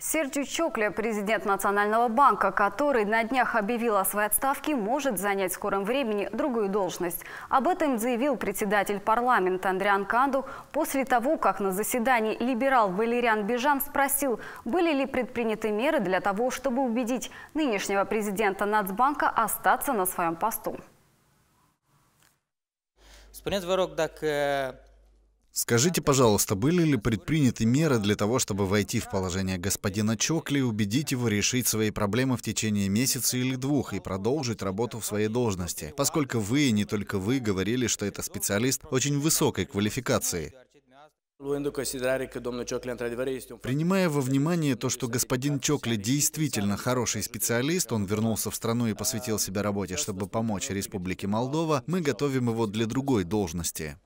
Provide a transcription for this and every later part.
Серджи Чокля, президент Национального банка, который на днях объявил о своей отставке, может занять в скором времени другую должность. Об этом заявил председатель парламента Андриан Канду после того, как на заседании либерал Валериан Бежан спросил, были ли предприняты меры для того, чтобы убедить нынешнего президента Нацбанка остаться на своем посту. Спринт вырок так э, Скажите, пожалуйста, были ли предприняты меры для того, чтобы войти в положение господина Чокли и убедить его решить свои проблемы в течение месяца или двух и продолжить работу в своей должности, поскольку вы и не только вы говорили, что это специалист очень высокой квалификации? Принимая во внимание то, что господин Чокли действительно хороший специалист, он вернулся в страну и посвятил себя работе, чтобы помочь Республике Молдова, мы готовим его для другой должности.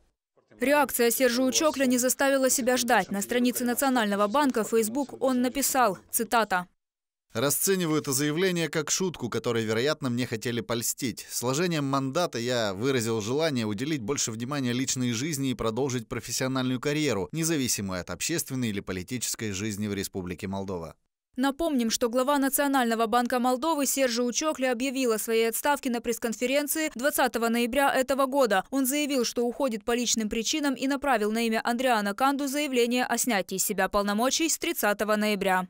Реакция Сержу Учокля не заставила себя ждать. На странице Национального банка в Facebook он написал, цитата, Расцениваю это заявление как шутку, которой, вероятно, мне хотели польстить. Сложением мандата я выразил желание уделить больше внимания личной жизни и продолжить профессиональную карьеру, независимую от общественной или политической жизни в Республике Молдова. Напомним, что глава Национального банка Молдовы Сержи Учокли объявила о своей отставке на пресс-конференции 20 ноября этого года. Он заявил, что уходит по личным причинам и направил на имя Андриана Канду заявление о снятии с себя полномочий с 30 ноября.